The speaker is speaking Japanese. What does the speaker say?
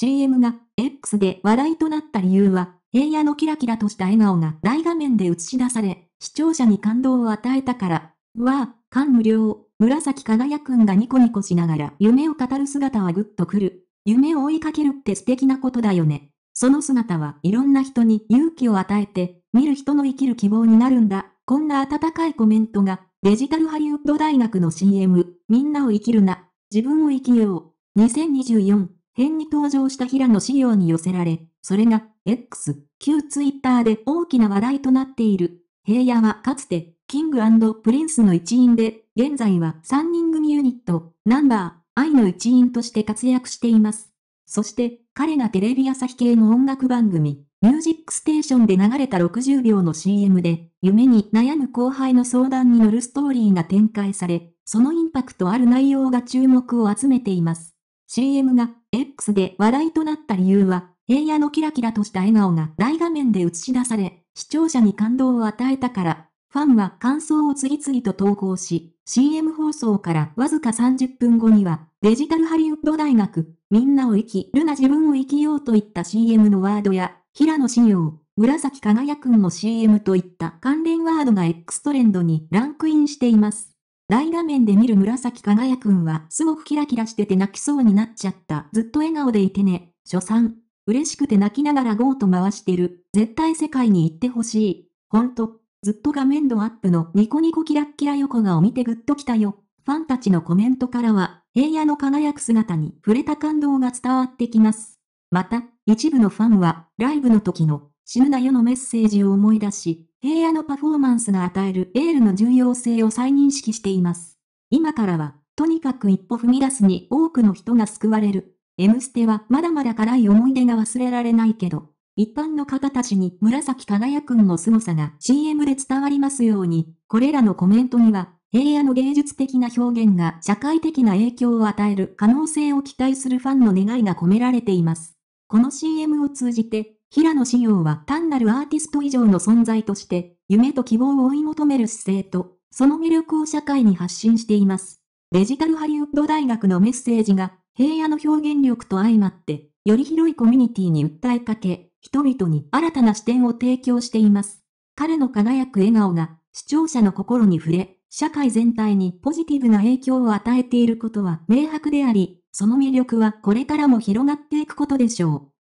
CM が X で話題となった理由は、平野のキラキラとした笑顔が大画面で映し出され、視聴者に感動を与えたから。わあ、感無量。紫輝くんがニコニコしながら夢を語る姿はグッとくる。夢を追いかけるって素敵なことだよね。その姿はいろんな人に勇気を与えて、見る人の生きる希望になるんだ。こんな温かいコメントが、デジタルハリウッド大学の CM、みんなを生きるな、自分を生きよう。2024編に登場した平野仕様に寄せられ、それが、X、旧ツイッターで大きな話題となっている。平野はかつて、キングプリンスの一員で、現在は3人組ユニット、ナンバー、愛の一員として活躍しています。そして、彼がテレビ朝日系の音楽番組、ミュージックステーションで流れた60秒の CM で、夢に悩む後輩の相談に乗るストーリーが展開され、そのインパクトある内容が注目を集めています。CM が X で話題となった理由は、平野のキラキラとした笑顔が大画面で映し出され、視聴者に感動を与えたから、ファンは感想を次々と投稿し、CM 放送からわずか30分後には、デジタルハリウッド大学、みんなを生きるな自分を生きようといった CM のワードや、平野紫耀、紫輝くんの CM といった関連ワードが X トレンドにランクインしています。大画面で見る紫輝くんはすごくキラキラしてて泣きそうになっちゃった。ずっと笑顔でいてね。初参。嬉しくて泣きながらゴーと回してる。絶対世界に行ってほしい。ほんと。ずっと画面度アップのニコニコキラッキラ横顔を見てグッときたよ。ファンたちのコメントからは、平野の輝く姿に触れた感動が伝わってきます。また、一部のファンは、ライブの時の死ぬなよのメッセージを思い出し、平野のパフォーマンスが与えるエールの重要性を再認識しています。今からは、とにかく一歩踏み出すに多くの人が救われる。M ステはまだまだ辛い思い出が忘れられないけど、一般の方たちに紫輝くんの凄さが CM で伝わりますように、これらのコメントには、平野の芸術的な表現が社会的な影響を与える可能性を期待するファンの願いが込められています。この CM を通じて、平野紫耀は単なるアーティスト以上の存在として、夢と希望を追い求める姿勢と、その魅力を社会に発信しています。デジタルハリウッド大学のメッセージが、平野の表現力と相まって、より広いコミュニティに訴えかけ、人々に新たな視点を提供しています。彼の輝く笑顔が、視聴者の心に触れ、社会全体にポジティブな影響を与えていることは明白であり、その魅力はこれからも広がっていくことでしょう。